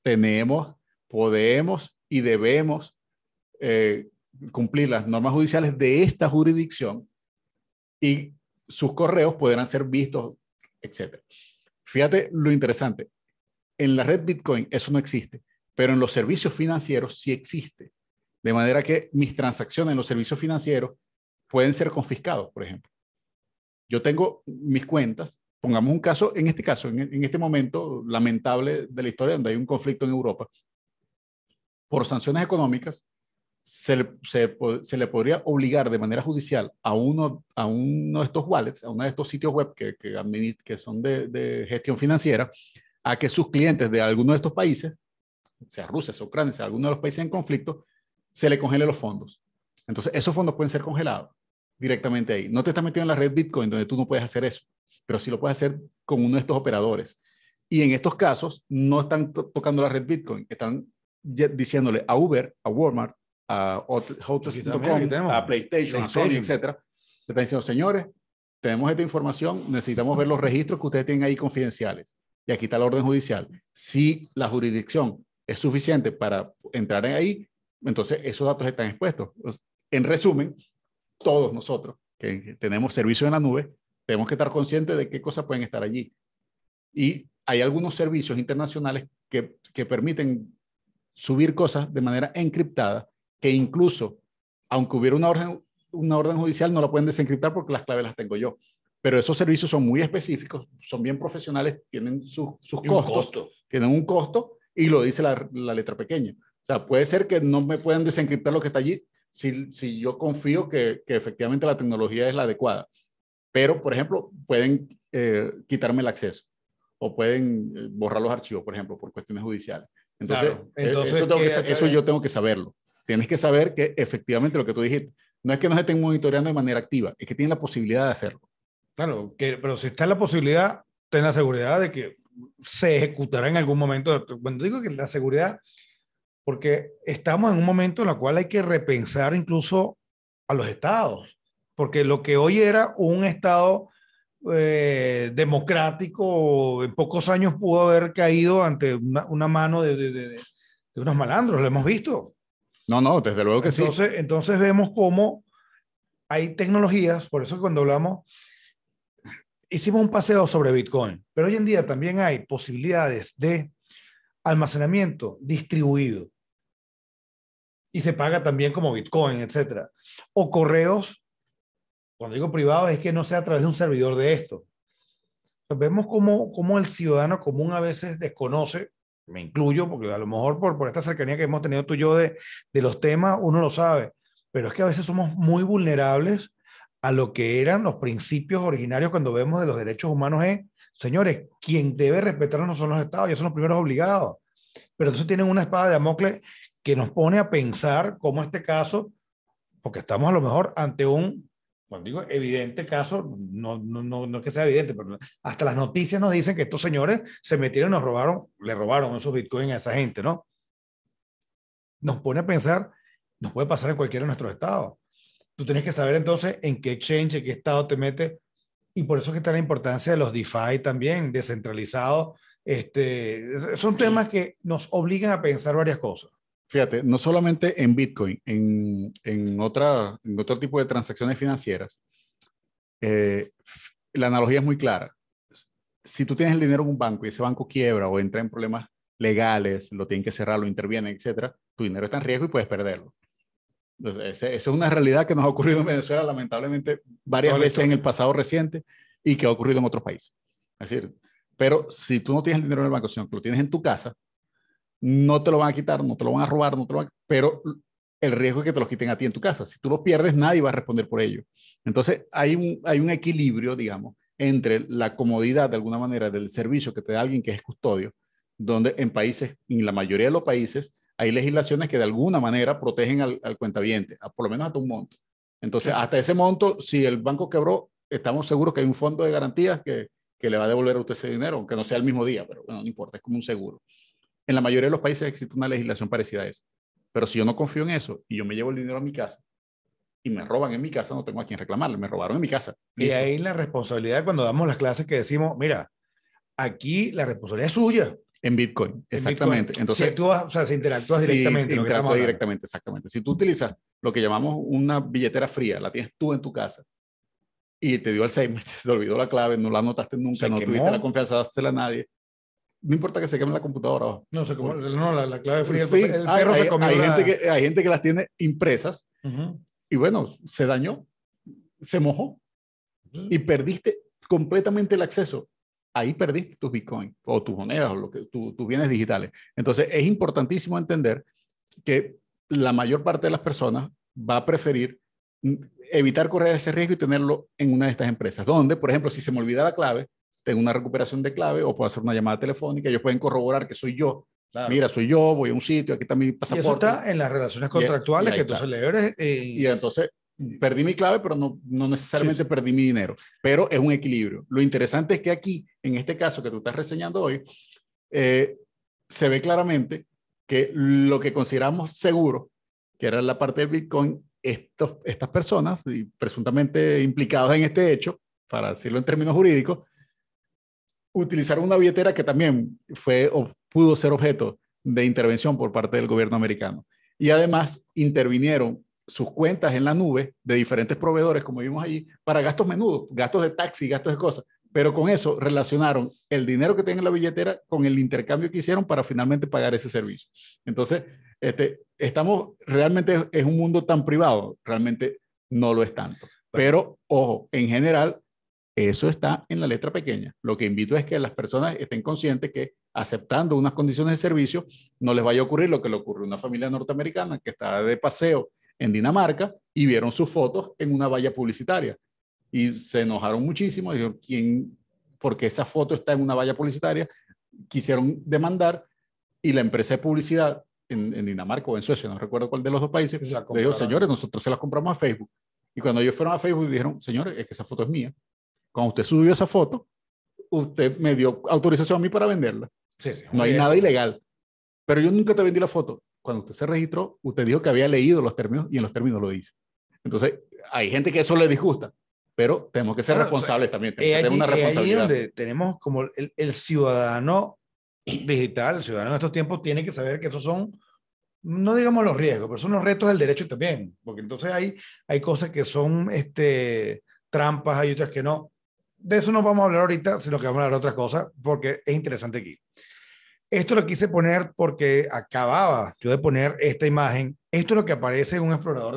tenemos, podemos y debemos eh, cumplir las normas judiciales de esta jurisdicción y sus correos podrán ser vistos, etc. Fíjate lo interesante. En la red Bitcoin eso no existe, pero en los servicios financieros sí existe. De manera que mis transacciones en los servicios financieros pueden ser confiscados, por ejemplo. Yo tengo mis cuentas, pongamos un caso, en este caso, en este momento lamentable de la historia donde hay un conflicto en Europa, por sanciones económicas, se le, podría obligar de manera judicial a uno, a uno de estos wallets, a uno de estos sitios web que, que, que son de, de, gestión financiera, a que sus clientes de alguno de estos países, sea Rusia, sea Ucrania, sea alguno de los países en conflicto, se le congele los fondos. Entonces, esos fondos pueden ser congelados directamente ahí. No te estás metiendo en la red Bitcoin donde tú no puedes hacer eso, pero sí lo puedes hacer con uno de estos operadores. Y en estos casos, no están tocando la red Bitcoin, están diciéndole a Uber, a Walmart, a Hotels.com, a PlayStation, a Sony, etcétera, están diciendo, oh, señores, tenemos esta información, necesitamos ver los registros que ustedes tienen ahí confidenciales. Y aquí está la orden judicial. Si la jurisdicción es suficiente para entrar en ahí, entonces esos datos están expuestos. En resumen, todos nosotros que tenemos servicio en la nube, tenemos que estar conscientes de qué cosas pueden estar allí. Y hay algunos servicios internacionales que, que permiten subir cosas de manera encriptada incluso, aunque hubiera una orden, judicial, no la pueden desencriptar porque las claves las tengo yo. Pero esos servicios son muy específicos, son bien profesionales, tienen sus, costos, tienen un costo y lo dice la, letra pequeña. O sea, puede ser que no me puedan desencriptar lo que está allí si, yo confío que, efectivamente la tecnología es la adecuada. Pero, por ejemplo, pueden eh, quitarme el acceso o pueden eh, borrar los archivos, por ejemplo, por cuestiones judiciales. Entonces, eh, eso, yo tengo que saberlo. Tienes que saber que efectivamente lo que tú dijiste, no es que nos estén monitoreando de manera activa, es que tienen la posibilidad de hacerlo. Claro, que, pero si está la posibilidad, ten la seguridad de que se ejecutará en algún momento. Cuando digo que la seguridad, porque estamos en un momento en el cual hay que repensar incluso a los estados, porque lo que hoy era un estado eh, democrático en pocos años pudo haber caído ante una, mano de, unos malandros, lo hemos visto. No, no, desde luego que sí. Entonces vemos cómo hay tecnologías, por eso cuando hablamos, hicimos un paseo sobre Bitcoin, pero hoy en día también hay posibilidades de almacenamiento distribuido y se paga también como Bitcoin, etcétera, o correos cuando digo privados es que no sea a través de un servidor de esto. vemos cómo, cómo, el ciudadano común a veces desconoce, me incluyo, porque a lo mejor por, por esta cercanía que hemos tenido tú y yo de, de los temas, uno lo sabe, pero es que a veces somos muy vulnerables a lo que eran los principios originarios cuando vemos de los derechos humanos es, señores, quien debe respetarnos son los estados, ellos son los primeros obligados. Pero entonces tienen una espada de Damocles que nos pone a pensar cómo este caso, porque estamos a lo mejor ante un cuando digo evidente caso, no, no, no, no, es que sea evidente, pero hasta las noticias nos dicen que estos señores se metieron y nos robaron, le robaron esos bitcoins a esa gente, ¿no? Nos pone a pensar, nos puede pasar en cualquiera de nuestros estados. Tú tienes que saber entonces en qué exchange, en qué estado te mete, y por eso es que está la importancia de los DeFi también, descentralizados. Este, son temas que nos obligan a pensar varias cosas fíjate, no solamente en Bitcoin, en, en, otra, en otro tipo de transacciones financieras, eh, la analogía es muy clara. Si tú tienes el dinero en un banco y ese banco quiebra o entra en problemas legales, lo tienen que cerrar, lo intervienen, etcétera, tu dinero está en riesgo y puedes perderlo. esa es una realidad que nos ha ocurrido en Venezuela, lamentablemente, varias veces en el pasado reciente y que ha ocurrido en otros países. Es decir, pero si tú no tienes el dinero en el banco, sino que lo tienes en tu casa, no te lo van a quitar, no te lo van a robar, no te lo van pero el riesgo es que te lo quiten a ti en tu casa. Si tú los pierdes, nadie va a responder por ello. Entonces, hay un, equilibrio, digamos, entre la comodidad, de alguna manera, del servicio que te da alguien que es custodio, donde en países, en la mayoría de los países, hay legislaciones que de alguna manera protegen al, al cuentaviente, por lo menos hasta un monto. Entonces, hasta ese monto, si el banco quebró, estamos seguros que hay un fondo de garantías que, que le va a devolver a usted ese dinero, aunque no sea el mismo día, pero bueno, no importa, es como un seguro en la mayoría de los países existe una legislación parecida a esa. Pero si yo no confío en eso y yo me llevo el dinero a mi casa y me roban en mi casa, no tengo a quién reclamarle, me robaron en mi casa. Y ahí la responsabilidad cuando damos las clases que decimos, mira, aquí la responsabilidad es suya. En Bitcoin, exactamente. Entonces, si tú o sea, si interactúas directamente. directamente, exactamente. Si tú utilizas lo que llamamos una billetera fría, la tienes tú en tu casa, y te dio meses, te olvidó la clave, no la anotaste nunca, no tuviste la confianza de dársela a nadie, no importa que se queme la computadora. No, no la, la, clave fría. Sí, hay, se gente que, las tiene impresas y bueno, se dañó, se mojó y perdiste completamente el acceso. Ahí perdiste tus bitcoins o tus monedas o lo que, tus bienes digitales. Entonces es importantísimo entender que la mayor parte de las personas va a preferir evitar correr ese riesgo y tenerlo en una de estas empresas, donde, por ejemplo, si se me olvida la clave, tengo una recuperación de clave o puedo hacer una llamada telefónica, ellos pueden corroborar que soy yo. Mira, soy yo, voy a un sitio, aquí está mi pasaporte. Y eso está en las relaciones contractuales que tú celebres. Eh, y... entonces perdí mi clave, pero no, no necesariamente perdí mi dinero, pero es un equilibrio. Lo interesante es que aquí, en este caso que tú estás reseñando hoy, eh, se ve claramente que lo que consideramos seguro, que era la parte de Bitcoin, estos, estas personas, presuntamente implicadas en este hecho, para decirlo en términos jurídicos, utilizaron una billetera que también fue o pudo ser objeto de intervención por parte del gobierno americano. Y además intervinieron sus cuentas en la nube de diferentes proveedores, como vimos allí, para gastos menudos, gastos de taxi, gastos de cosas. Pero con eso relacionaron el dinero que tienen en la billetera con el intercambio que hicieron para finalmente pagar ese servicio. Entonces, este, estamos, realmente es un mundo tan privado, realmente no lo es tanto. Pero, ojo, en general, eso está en la letra pequeña. Lo que invito es que las personas estén conscientes que aceptando unas condiciones de servicio no les vaya a ocurrir lo que le ocurrió a una familia norteamericana que estaba de paseo en Dinamarca y vieron sus fotos en una valla publicitaria. Y se enojaron muchísimo, y dijeron, ¿quién? Porque esa foto está en una valla publicitaria, quisieron demandar y la empresa de publicidad en, Dinamarca o en Suecia, no recuerdo cuál de los dos países, le dijo, señores, nosotros se las compramos a Facebook. Y cuando ellos fueron a Facebook dijeron, señores, es que esa foto es mía, cuando usted subió esa foto, usted me dio autorización a mí para venderla. Sí, no hay nada ilegal. Pero yo nunca te vendí la foto. Cuando usted se registró, usted dijo que había leído los términos y en los términos lo dice. Entonces, hay gente que eso le disgusta, pero tenemos que ser responsables también. Tenemos eh, una eh, responsabilidad. tenemos como el, ciudadano digital, el ciudadano de estos tiempos tiene que saber que esos son, no digamos los riesgos, pero son los retos del derecho también, porque entonces hay, hay cosas que son este, trampas, hay otras que no de eso no vamos a hablar ahorita, sino que vamos a hablar de otras cosas, porque es interesante aquí. Esto lo quise poner porque acababa yo de poner esta imagen. Esto es lo que aparece en un explorador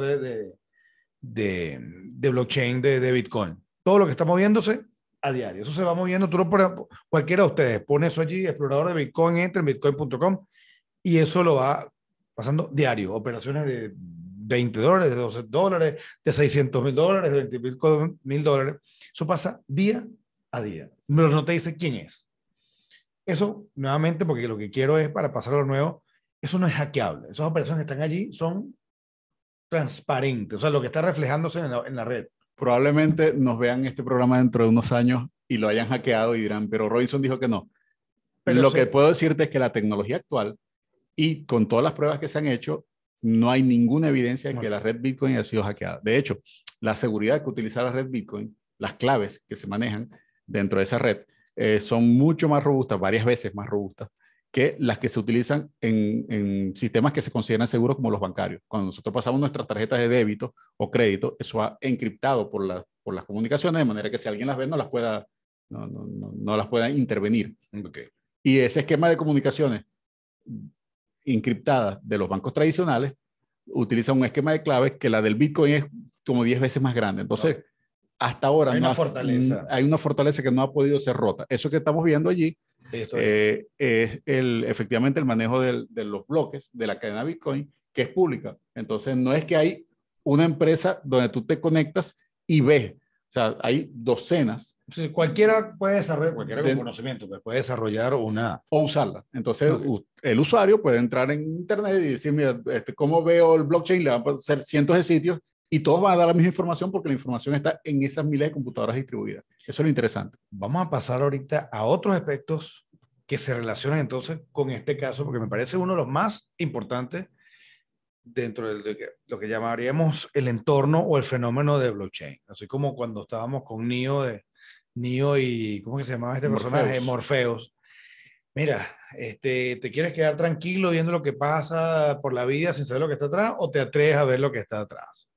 de, blockchain de, Bitcoin. Todo lo que está moviéndose a diario. Eso se va moviendo. Tú cualquiera de ustedes pone eso allí, explorador de Bitcoin, entre en bitcoin.com y eso lo va pasando diario. Operaciones de 20 dólares, de 12 dólares, de 600 mil dólares, de 20 mil dólares. Eso pasa día a día. Pero no te dice quién es. Eso, nuevamente, porque lo que quiero es, para pasar lo nuevo, eso no es hackeable. Esas operaciones que están allí son transparentes. O sea, lo que está reflejándose en la, red. Probablemente nos vean este programa dentro de unos años y lo hayan hackeado y dirán, pero Robinson dijo que no. Pero lo que puedo decirte es que la tecnología actual y con todas las pruebas que se han hecho, no hay ninguna evidencia de que la red Bitcoin haya sido hackeada. De hecho, la seguridad que utiliza la red Bitcoin las claves que se manejan dentro de esa red eh, son mucho más robustas, varias veces más robustas que las que se utilizan en, en, sistemas que se consideran seguros como los bancarios. Cuando nosotros pasamos nuestras tarjetas de débito o crédito, eso ha encriptado por, la, por las comunicaciones, de manera que si alguien las ve no las pueda, no, no, no, las pueda intervenir. Y ese esquema de comunicaciones encriptadas de los bancos tradicionales utiliza un esquema de claves que la del Bitcoin es como 10 veces más grande. Entonces, hasta ahora hay una, fortaleza. hay una fortaleza que no ha podido ser rota. Eso que estamos viendo allí eh, es. el, efectivamente el manejo de los bloques de la cadena Bitcoin, que es pública. Entonces, no es que hay una empresa donde tú te conectas y ves. O sea, hay docenas. cualquiera puede desarrollar, cualquiera con conocimiento, pues, puede desarrollar una. O usarla. Entonces, el usuario puede entrar en Internet y decir, mira, este, ¿cómo veo el blockchain? Le van a hacer cientos de sitios y todos van a dar la misma información porque la información está en esas miles de computadoras distribuidas. Eso es lo interesante. Vamos a pasar ahorita a otros aspectos que se relacionan entonces con este caso, porque me parece uno de los más importantes dentro de lo que llamaríamos el entorno o el fenómeno de blockchain. Así como cuando estábamos con Neo, de, Neo y, ¿cómo que se llamaba este personaje? Morfeos. Eh, Mira, este, ¿te quieres quedar tranquilo viendo lo que pasa por la vida sin saber lo que está atrás o te atreves a ver lo que está atrás?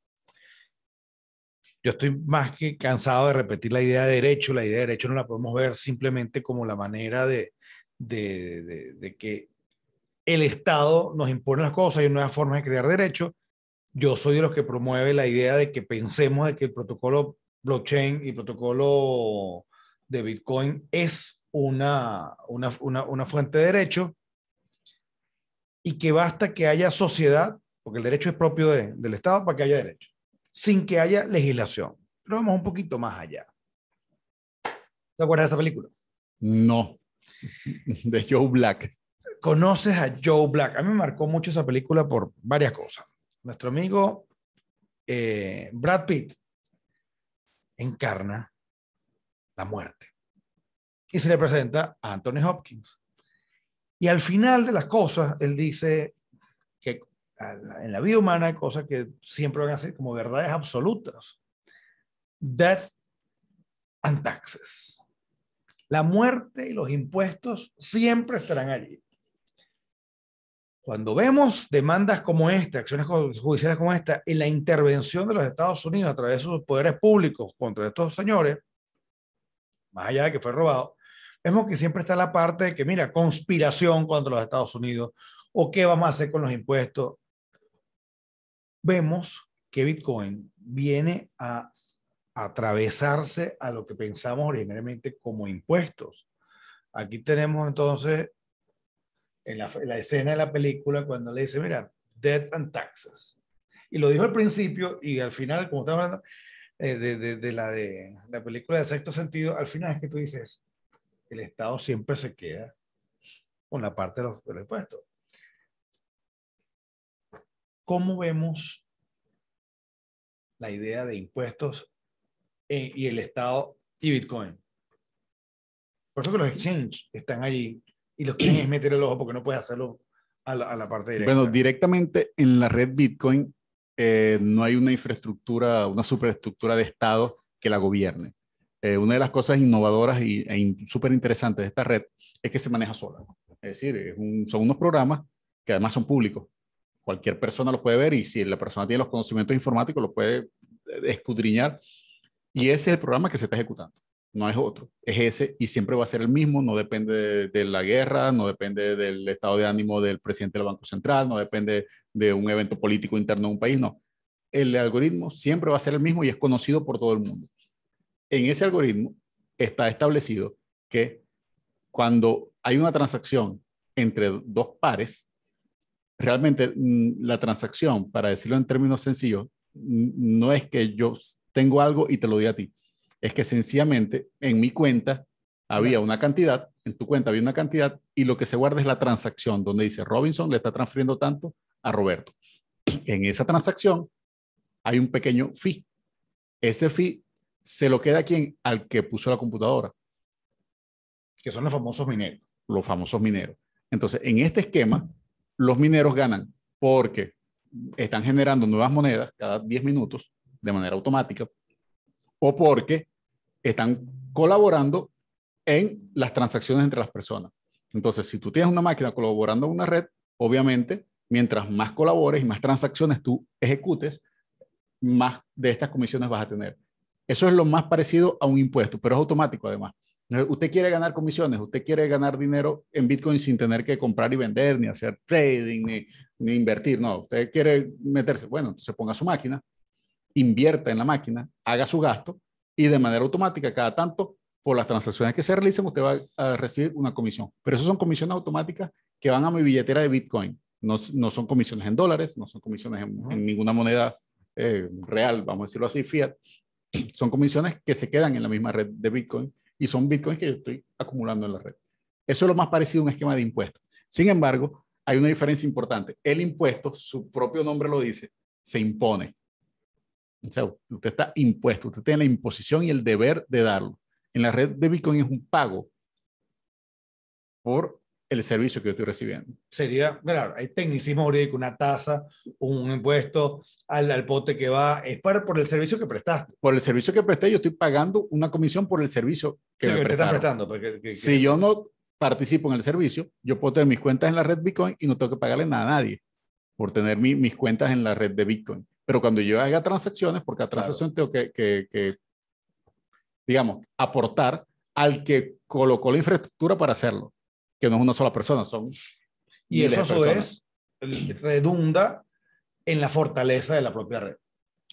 yo estoy más que cansado de repetir la idea de derecho. La idea de derecho no la podemos ver simplemente como la manera de, que el Estado nos impone las cosas y nuevas formas de crear derecho. Yo soy de los que promueve la idea de que pensemos de que el protocolo blockchain y el protocolo de Bitcoin es una, una, fuente de derecho y que basta que haya sociedad, porque el derecho es propio del Estado para que haya derecho sin que haya legislación. Pero vamos un poquito más allá. ¿Te acuerdas de esa película? No, de Joe Black. Conoces a Joe Black. A mí me marcó mucho esa película por varias cosas. Nuestro amigo eh, Brad Pitt encarna la muerte y se le presenta a Anthony Hopkins. Y al final de las cosas, él dice que en la vida humana hay cosas que siempre van a ser como verdades absolutas. Death and taxes. La muerte y los impuestos siempre estarán allí. Cuando vemos demandas como esta, acciones judiciales como esta, y la intervención de los Estados Unidos a través de sus poderes públicos contra estos señores, más allá de que fue robado, vemos que siempre está la parte de que, mira, conspiración contra los Estados Unidos, o qué vamos a hacer con los impuestos vemos que Bitcoin viene a atravesarse a lo que pensamos originalmente como impuestos. Aquí tenemos entonces en la, escena de la película cuando le dice, mira, debt and taxes. Y lo dijo al principio y al final, como estaba hablando eh, de, la, de la película de sexto sentido, al final es que tú dices, el Estado siempre se queda con la parte de los impuestos. ¿Cómo vemos la idea de impuestos y el Estado y Bitcoin? Por eso que los exchanges están allí y los quieren es meter el ojo porque no puedes hacerlo a la, parte directa. Bueno, directamente en la red Bitcoin eh, no hay una infraestructura, una superestructura de Estado que la gobierne. Eh, una de las cosas innovadoras y, e súper interesantes de esta red es que se maneja sola. Es decir, son unos programas que además son públicos Cualquier persona lo puede ver y si la persona tiene los conocimientos informáticos lo puede eh, escudriñar. Y ese es el programa que se está ejecutando, no es otro, es ese y siempre va a ser el mismo, no depende de, la guerra, no depende del estado de ánimo del presidente del Banco Central, no depende de un evento político interno de un país, no. El algoritmo siempre va a ser el mismo y es conocido por todo el mundo. En ese algoritmo está establecido que cuando hay una transacción entre dos pares, realmente mm, la transacción, para decirlo en términos sencillos, no es que yo tengo algo y te lo doy a ti. Es que sencillamente en mi cuenta había una cantidad, en tu cuenta había una cantidad y lo que se guarda es la transacción donde dice Robinson le está transfiriendo tanto a Roberto. En esa transacción hay un pequeño fee. Ese fee se lo queda a quien? Al que puso la computadora. Que son los famosos mineros. Los famosos mineros. Entonces, en este esquema, los mineros ganan porque están generando nuevas monedas cada 10 minutos de manera automática o porque están colaborando en las transacciones entre las personas. Entonces, si tú tienes una máquina colaborando en una red, obviamente, mientras más colabores y más transacciones tú ejecutes, más de estas comisiones vas a tener. Eso es lo más parecido a un impuesto, pero es automático además. Eh, usted quiere ganar comisiones, usted quiere ganar dinero en Bitcoin sin tener que comprar y vender, ni hacer trading, ni, invertir. No, usted quiere meterse. Bueno, entonces ponga su máquina, invierta en la máquina, haga su gasto y de manera automática, cada tanto, por las transacciones que se realicen, usted va a recibir una comisión. Pero esas son comisiones automáticas que van a mi billetera de Bitcoin. No, no son comisiones en dólares, no son comisiones en, ninguna moneda eh, real, vamos a decirlo así, fiat. Son comisiones que se quedan en la misma red de Bitcoin y son bitcoins que yo estoy acumulando en la red. Eso es lo más parecido a un esquema de impuestos. Sin embargo, hay una diferencia importante. El impuesto, su propio nombre lo dice, se impone. O sea, usted está impuesto, usted tiene la imposición y el deber de darlo. En la red de Bitcoin es un pago por el servicio que yo estoy recibiendo. Sería, claro, hay tecnicismo jurídico, una tasa, un impuesto, al, al, pote que va, es para, por el servicio que prestaste. Por el servicio que presté, yo estoy pagando una comisión por el servicio que, me prestando. Porque, si yo no participo en el servicio, yo puedo tener mis cuentas en la red Bitcoin y no tengo que pagarle nada a nadie por tener mis cuentas en la red de Bitcoin. Pero cuando yo haga transacciones, porque a transacción tengo que, digamos, aportar al que colocó la infraestructura para hacerlo, que no es una sola persona, son... Y eso es redunda en la fortaleza de la propia red.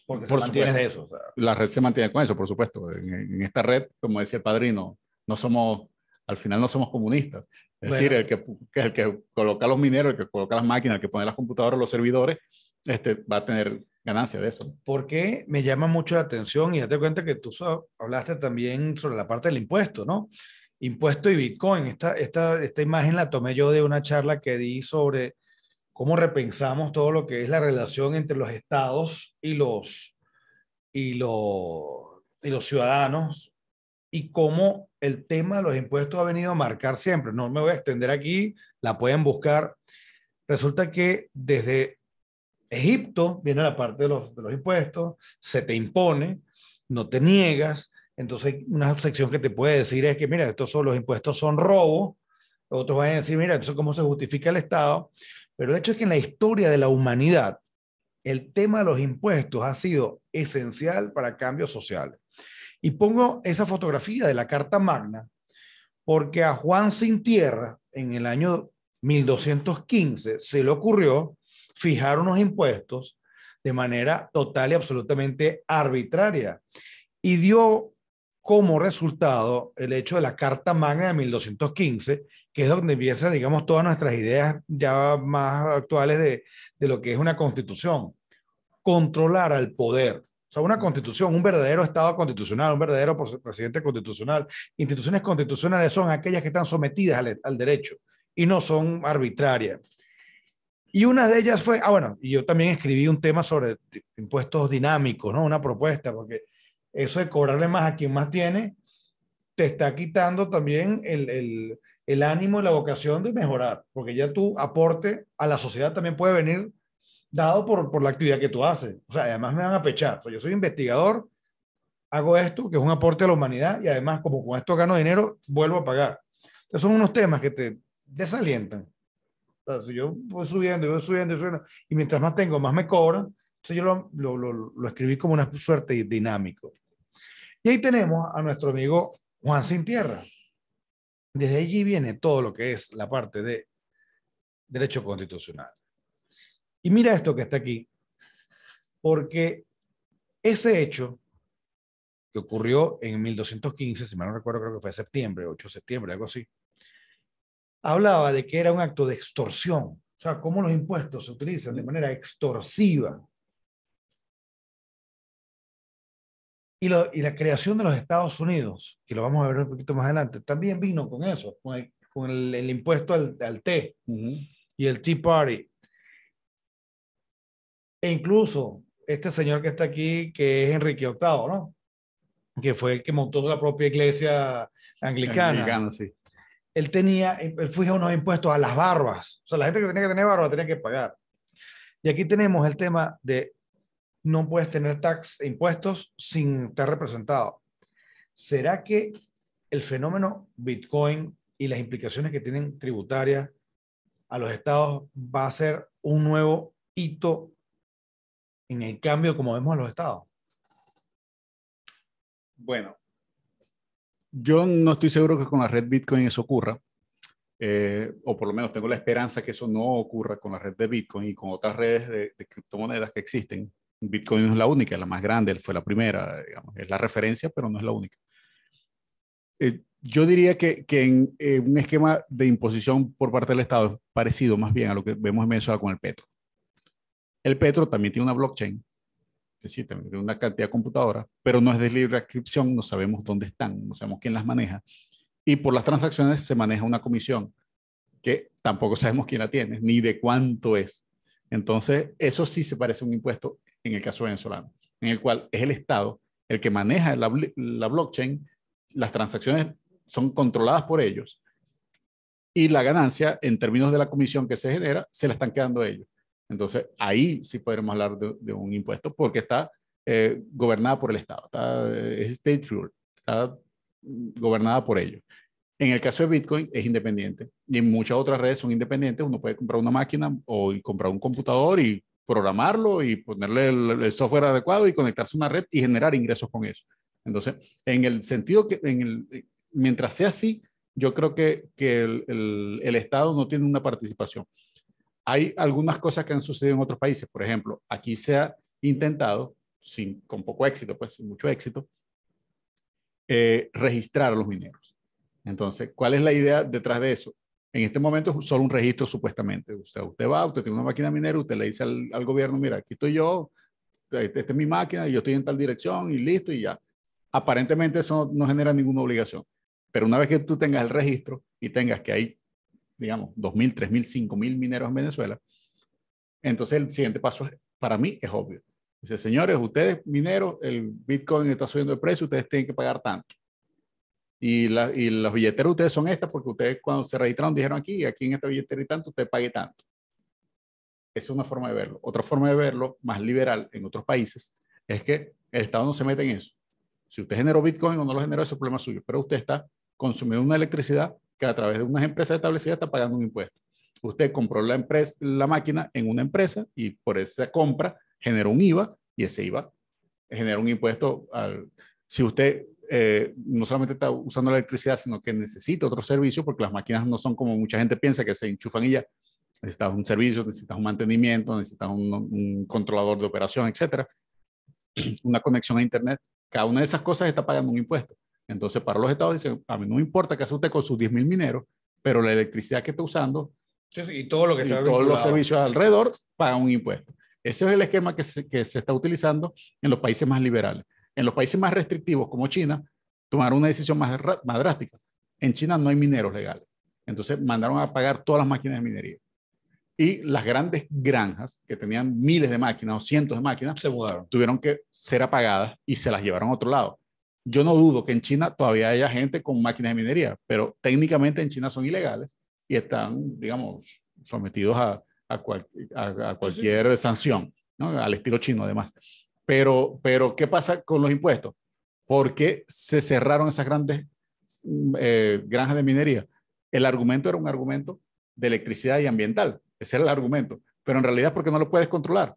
Porque se mantiene eso. La red se mantiene con eso, por supuesto. En, esta red, como decía el padrino, no somos, al final no somos comunistas. Es decir, el que, el que coloca los mineros, el que coloca las máquinas, el que pone las computadoras, los servidores, este, va a tener ganancia de eso. Porque me llama mucho la atención y te cuenta que tú hablaste también sobre la parte del impuesto, ¿no? Impuesto y Bitcoin. Esta, esta, esta imagen la tomé yo de una charla que di sobre cómo repensamos todo lo que es la relación entre los estados y los, y los, y los ciudadanos y cómo el tema de los impuestos ha venido a marcar siempre. No me voy a extender aquí, la pueden buscar. Resulta que desde Egipto viene la parte de los, impuestos, se te impone, no te niegas. Entonces, una sección que te puede decir es que, mira, estos son los impuestos, son robos. Otros van a decir, mira, entonces, ¿cómo se justifica el Estado? Pero el hecho es que en la historia de la humanidad, el tema de los impuestos ha sido esencial para cambios sociales. Y pongo esa fotografía de la Carta Magna porque a Juan Sin Tierra, en el año 1215, se le ocurrió fijar unos impuestos de manera total y absolutamente arbitraria. Y dio como resultado el hecho de la Carta Magna de 1215, que es donde empiezan, digamos, todas nuestras ideas ya más actuales de, lo que es una constitución. Controlar al poder. O sea, una constitución, un verdadero Estado constitucional, un verdadero presidente constitucional. Instituciones constitucionales son aquellas que están sometidas al, derecho y no son arbitrarias. Y una de ellas fue, ah, bueno, y yo también escribí un tema sobre impuestos dinámicos, ¿no? Una propuesta, porque eso de cobrarle más a quien más tiene, te está quitando también el el ánimo y la vocación de mejorar, porque ya tu aporte a la sociedad también puede venir dado por, la actividad que tú haces. O sea, además me van a pechar. yo soy investigador, hago esto, que es un aporte a la humanidad, y además como con esto gano dinero, vuelvo a pagar. Entonces son unos temas que te desalientan. O si yo voy subiendo, yo voy subiendo, subiendo, y mientras más tengo, más me cobran. Entonces yo lo, escribí como una suerte dinámico. Y ahí tenemos a nuestro amigo Juan Sin Tierra. Desde allí viene todo lo que es la parte de derecho constitucional. Y mira esto que está aquí, porque ese hecho que ocurrió en 1215, si mal no recuerdo, creo que fue septiembre, 8 de septiembre, algo así, hablaba de que era un acto de extorsión, o sea, cómo los impuestos se utilizan de manera extorsiva Y, la creación de los Estados Unidos, que lo vamos a ver un poquito más adelante, también vino con eso, con el, impuesto al, té y el Tea Party. E incluso este señor que está aquí, que es Enrique VIII, ¿no? Que fue el que montó la propia iglesia anglicana. anglicana sí. Él tenía, él fija unos impuestos a las barbas. O sea, la gente que tenía que tener barba tenía que pagar. Y aquí tenemos el tema de no puedes tener tax e impuestos sin estar representado. ¿Será que el fenómeno Bitcoin y las implicaciones que tienen tributarias a los estados va a ser un nuevo hito en el cambio como vemos a los estados? Bueno, yo no estoy seguro que con la red Bitcoin eso ocurra, eh, o por lo menos tengo la esperanza que eso no ocurra con la red de Bitcoin y con otras redes de criptomonedas que existen. Bitcoin no es la única, la más grande, fue la primera, es la referencia, pero no es la única. Eh, yo diría que, en eh, un esquema de imposición por parte del Estado es parecido más bien a lo que vemos en Venezuela con el Petro. El Petro también tiene una blockchain, que sí, tiene una cantidad de computadoras, pero no es de libre adscripción, no sabemos dónde están, no sabemos quién las maneja. Y por las transacciones se maneja una comisión que tampoco sabemos quién la tiene, ni de cuánto es. Entonces, eso sí se parece a un impuesto en el caso venezolano, en el cual es el Estado el que maneja la, blockchain, las transacciones son controladas por ellos y la ganancia en términos de la comisión que se genera se la están quedando ellos. Entonces ahí sí podemos hablar de, un impuesto porque está eh, gobernada por el Estado, está, eh, es state rule, está gobernada por ellos. En el caso de Bitcoin es independiente y en muchas otras redes son independientes. Uno puede comprar una máquina o comprar un computador y programarlo y ponerle el, software adecuado y conectarse a una red y generar ingresos con eso. Entonces, en el sentido que, en eh, mientras sea así, yo creo que, el, Estado no tiene una participación. Hay algunas cosas que han sucedido en otros países. Por ejemplo, aquí se ha intentado, sin, con poco éxito, pues sin mucho éxito, eh, registrar a los mineros. Entonces, ¿cuál es la idea detrás de eso? En este momento es solo un registro supuestamente. Usted, usted va, usted tiene una máquina minera, usted le dice al, gobierno, mira, aquí estoy yo, eh, esta es mi máquina y yo estoy en tal dirección y listo y ya. Aparentemente eso no, genera ninguna obligación. Pero una vez que tú tengas el registro y tengas que hay, digamos, 2.000, 3.000, 5.000 mineros en Venezuela, entonces el siguiente paso para mí es obvio. Dice, señores, ustedes mineros, el Bitcoin está subiendo de precio, ustedes tienen que pagar tanto. Y, la, y las billeteras ustedes son estas porque ustedes cuando se registraron dijeron aquí, aquí en esta billetera y tanto, usted pague tanto. Esa es una forma de verlo. Otra forma de verlo, más liberal en otros países, es que el Estado no se mete en eso. Si usted generó Bitcoin o no lo generó, ese es problema suyo. Pero usted está consumiendo una electricidad que a través de unas empresas establecidas está pagando un impuesto. Usted compró la, empresa, la máquina en una empresa y por esa compra generó un IVA y ese IVA genera un impuesto. Al, si usted eh, no solamente está usando la electricidad, sino que necesita otro servicio, porque las máquinas no son como mucha gente piensa, que se enchufan y ya. Necesitas un servicio, necesitas un mantenimiento, necesitas un, controlador de operación, etcétera. Una conexión a Internet. Cada una de esas cosas está pagando un impuesto. Entonces, para los estados dicen, a mí no me importa qué hace usted con sus 10 mil mineros, pero la electricidad que está usando y todo lo que y todos los servicios alrededor pagan un impuesto. Ese es el esquema que que se está utilizando en los países más liberales. En los países más restrictivos como China, tomaron una decisión más, drástica. En China no hay mineros legales. Entonces mandaron a apagar todas las máquinas de minería. Y las grandes granjas, que tenían miles de máquinas o cientos de máquinas, se mudaron. Tuvieron que ser apagadas y se las llevaron a otro lado. Yo no dudo que en China todavía haya gente con máquinas de minería, pero técnicamente en China son ilegales y están, digamos, sometidos a, a, cualquier sanción, al estilo chino además. Pero, ¿qué pasa con los impuestos? ¿Por qué se cerraron esas grandes mm, eh, granjas de minería? El argumento era un argumento de electricidad y ambiental. Ese era el argumento. Pero en realidad, porque no lo puedes controlar.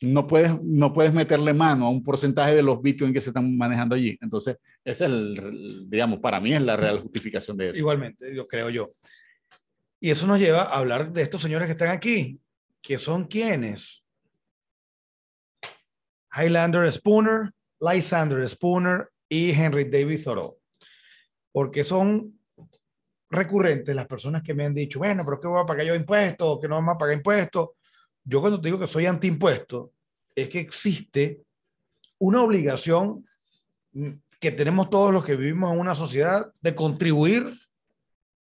No puedes, no puedes meterle mano a un porcentaje de los bitcoins que se están manejando allí. Entonces, es el, digamos, para mí es la real justificación de eso. Igualmente, yo creo yo. Y eso nos lleva a hablar de estos señores que están aquí, que son quienes Highlander Spooner, Lysander Spooner y Henry David Thoreau. Porque son recurrentes las personas que me han dicho, bueno, pero ¿qué voy a pagar yo impuestos, que no vamos a pagar impuestos. Yo cuando te digo que soy antiimpuesto, es que existe una obligación que tenemos todos los que vivimos en una sociedad de contribuir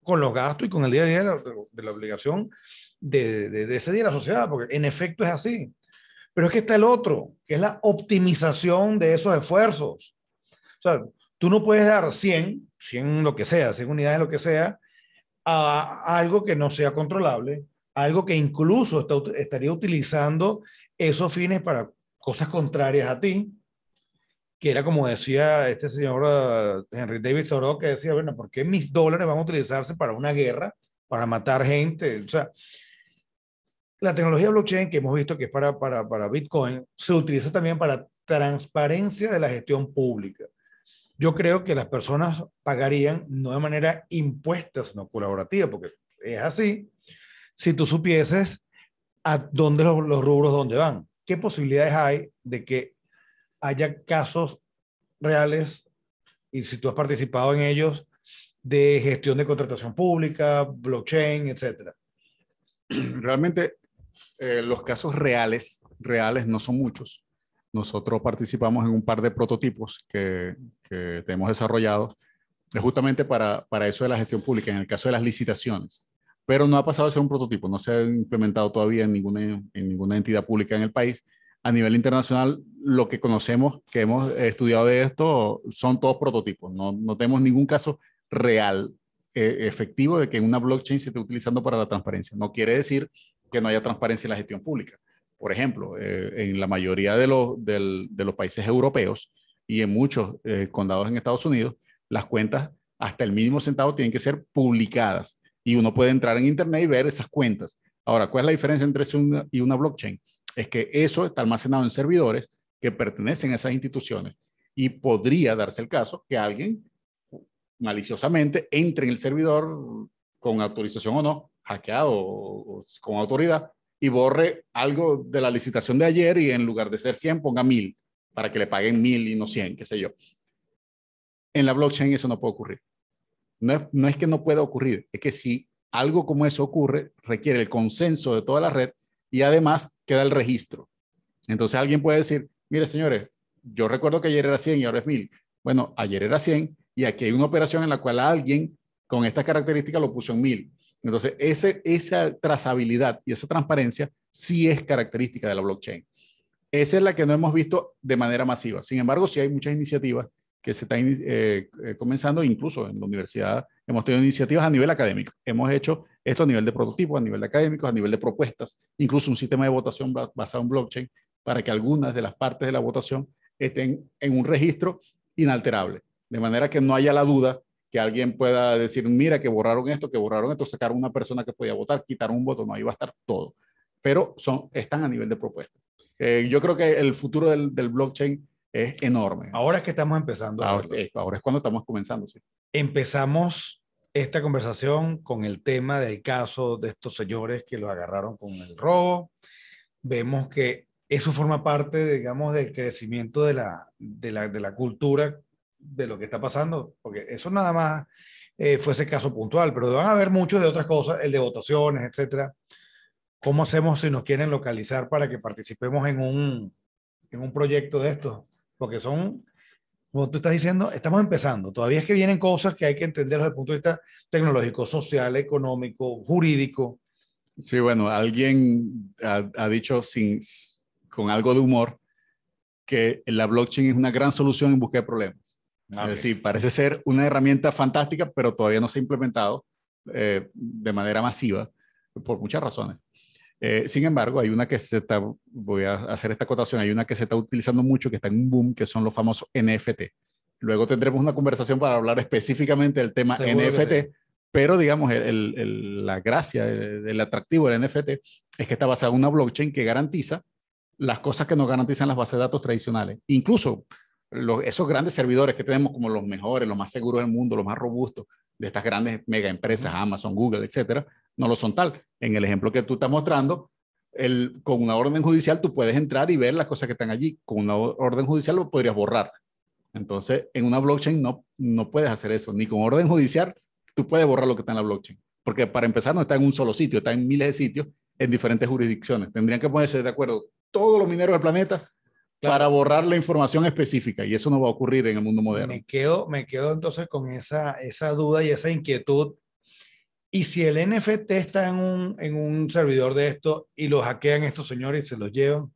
con los gastos y con el día a día de la, obligación de, de, de, ese día la sociedad, porque en efecto es así. Pero es que está el otro, que es la optimización de esos esfuerzos. O sea, tú no puedes dar 100, 100 lo que sea, 100 unidades lo que sea, a algo que no sea controlable, algo que incluso estaría utilizando esos fines para cosas contrarias a ti, que era como decía este señor ah, Henry David Thoreau, que decía, bueno, ¿por qué mis dólares van a utilizarse para una guerra, para matar gente? O sea, la tecnología blockchain que hemos visto que es para, para, para Bitcoin se utiliza también para transparencia de la gestión pública. Yo creo que las personas pagarían no de manera impuesta, sino colaborativa, porque es así, si tú supieses a dónde los, los rubros dónde van. ¿Qué posibilidades hay de que haya casos reales y si tú has participado en ellos de gestión de contratación pública, blockchain, etcétera? Realmente eh, los casos reales, reales no son muchos. Nosotros participamos en un par de prototipos que, que tenemos desarrollados eh, justamente para, para eso de la gestión pública, en el caso de las licitaciones. Pero no ha pasado a ser un prototipo, no se ha implementado todavía en ninguna, en ninguna entidad pública en el país. A nivel internacional, lo que conocemos, que hemos estudiado de esto, son todos prototipos. No, no tenemos ningún caso real, eh, efectivo, de que una blockchain se esté utilizando para la transparencia. No quiere decir que no haya transparencia en la gestión pública. Por ejemplo, eh, en la mayoría de los, países europeos y en muchos eh, condados en Estados Unidos, las cuentas hasta el mínimo centavo tienen que ser publicadas y uno puede entrar en Internet y ver esas cuentas. Ahora, ¿cuál es la diferencia entre eso y una blockchain? Es que eso está almacenado en servidores que pertenecen a esas instituciones y podría darse el caso que alguien maliciosamente entre en el servidor con autorización o no hackeado o, con autoridad y borre algo de la licitación de ayer y en lugar de ser 100 ponga 1000 para que le paguen 1000 y no 100, qué sé yo. En la blockchain eso no puede ocurrir. No es, no es que no pueda ocurrir, es que si algo como eso ocurre, requiere el consenso de toda la red y además queda el registro. Entonces alguien puede decir, mire señores, yo recuerdo que ayer era 100 y ahora es 1000. Bueno, ayer era 100 y aquí hay una operación en la cual alguien con esta característica lo puso en 1000. Entonces, ese, esa trazabilidad y esa transparencia sí es característica de la blockchain. Esa es la que no hemos visto de manera masiva. Sin embargo, sí hay muchas iniciativas que se están eh, eh, comenzando, incluso en la universidad hemos tenido iniciativas a nivel académico. Hemos hecho esto a nivel de prototipo, a nivel de académicos, a nivel de propuestas, incluso un sistema de votación basado en blockchain para que algunas de las partes de la votación estén en un registro inalterable, de manera que no haya la duda que alguien pueda decir, mira, que borraron esto, que borraron esto, sacaron una persona que podía votar, quitar un voto, no, ahí va a estar todo. Pero son, están a nivel de propuesta. Eh, yo creo que el futuro del, blockchain es enorme. Ahora es que estamos empezando. Ahora, ahora es cuando estamos comenzando, sí. Empezamos esta conversación con el tema del caso de estos señores que lo agarraron con el robo. Vemos que eso forma parte, digamos, del crecimiento de la, de la, de la cultura de lo que está pasando, porque eso nada más eh, fue ese caso puntual, pero van a haber muchos de otras cosas, el de votaciones, etcétera. ¿Cómo hacemos si nos quieren localizar para que participemos en un, en un proyecto de estos? Porque son, como tú estás diciendo, estamos empezando. Todavía es que vienen cosas que hay que entender desde el punto de vista tecnológico, social, económico, jurídico. Sí, bueno, alguien ha, ha dicho sin, con algo de humor que la blockchain es una gran solución en busca de problemas. Ah, eh, sí, parece ser una herramienta fantástica, pero todavía no se ha implementado eh, de manera masiva por muchas razones. Eh, sin embargo, hay una que se está, voy a hacer esta acotación, hay una que se está utilizando mucho, que está en un boom, que son los famosos NFT. Luego tendremos una conversación para hablar específicamente del tema NFT, pero digamos, la gracia, el, atractivo del NFT es que está basado en una blockchain que garantiza las cosas que nos garantizan las bases de datos tradicionales. Incluso esos grandes servidores que tenemos como los mejores, los más seguros del mundo, los más robustos de estas grandes mega empresas, Amazon, Google, etcétera, no lo son tal. En el ejemplo que tú estás mostrando, el, con una orden judicial tú puedes entrar y ver las cosas que están allí. Con una orden judicial lo podrías borrar. Entonces, en una blockchain no, no puedes hacer eso. Ni con orden judicial tú puedes borrar lo que está en la blockchain. Porque para empezar no está en un solo sitio, está en miles de sitios en diferentes jurisdicciones. Tendrían que ponerse de acuerdo todos los mineros del planeta para borrar la información específica y eso no va a ocurrir en el mundo moderno. Me quedo, me quedo entonces con esa, esa duda y esa inquietud. Y si el NFT está en un, servidor de esto y lo hackean estos señores y se los llevan.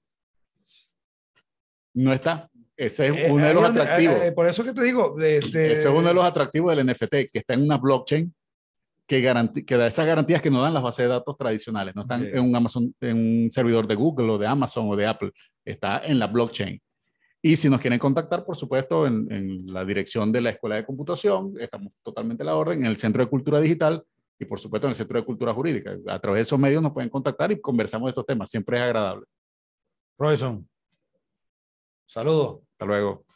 No está. Ese es eh, uno de los atractivos. Eh, eh, por eso que te digo. Este Ese es uno de los atractivos del NFT, que está en una blockchain que, da esas garantías que nos dan las bases de datos tradicionales, no están en, un Amazon, en un servidor de Google o de Amazon o de Apple, está en la blockchain. Y si nos quieren contactar, por supuesto, en, la dirección de la Escuela de Computación, estamos totalmente a la orden, en el Centro de Cultura Digital y, por supuesto, en el Centro de Cultura Jurídica. A través de esos medios nos pueden contactar y conversamos de estos temas. Siempre es agradable. Robinson, saludos. Hasta luego.